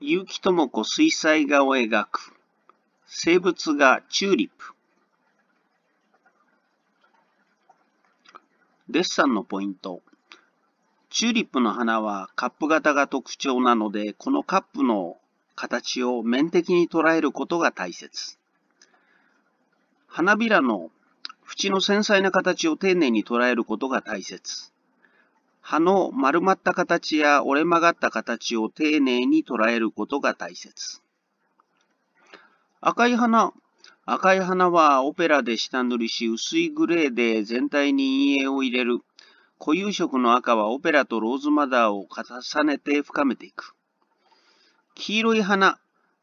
結城智子水彩画を描く生物画チューリップデッサンのポイントチューリップの花はカップ型が特徴なのでこのカップの形を面的に捉えることが大切花びらの縁の繊細な形を丁寧に捉えることが大切葉の丸まった形や折れ曲がった形を丁寧に捉えることが大切。赤い花。赤い花はオペラで下塗りし薄いグレーで全体に陰影を入れる。固有色の赤はオペラとローズマダーを重ねて深めていく。黄色い花。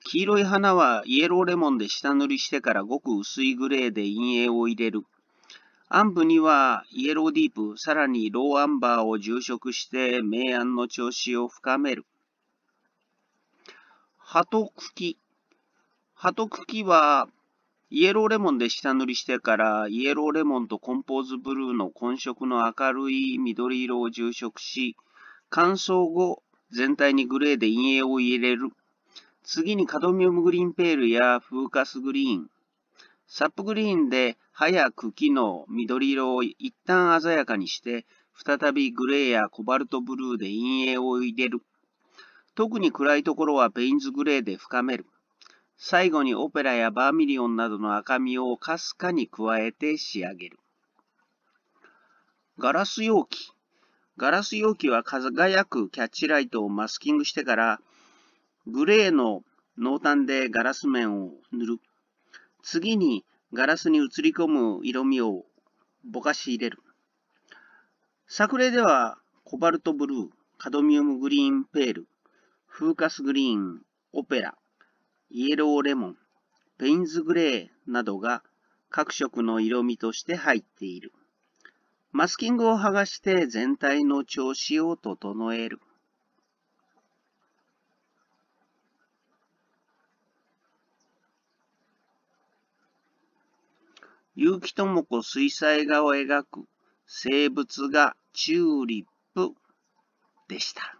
黄色い花はイエローレモンで下塗りしてからごく薄いグレーで陰影を入れる。暗部にはイエローディープ、さらにローアンバーを重色して明暗の調子を深める。鳩茎。鳩茎はイエローレモンで下塗りしてからイエローレモンとコンポーズブルーの混色の明るい緑色を重色し、乾燥後全体にグレーで陰影を入れる。次にカドミウムグリーンペールやフーカスグリーン、サップグリーンで早く木の緑色を一旦鮮やかにして、再びグレーやコバルトブルーで陰影を入れる。特に暗いところはペインズグレーで深める。最後にオペラやバーミリオンなどの赤みをかすかに加えて仕上げる。ガラス容器。ガラス容器は輝くキャッチライトをマスキングしてから、グレーの濃淡でガラス面を塗る。次にガラスに映り込む色味をぼかし入れる。作例では、コバルトブルー、カドミウムグリーンペール、フーカスグリーン、オペラ、イエローレモン、ペインズグレーなどが各色の色味として入っている。マスキングを剥がして全体の調子を整える。結城智子水彩画を描く生物画チューリップでした。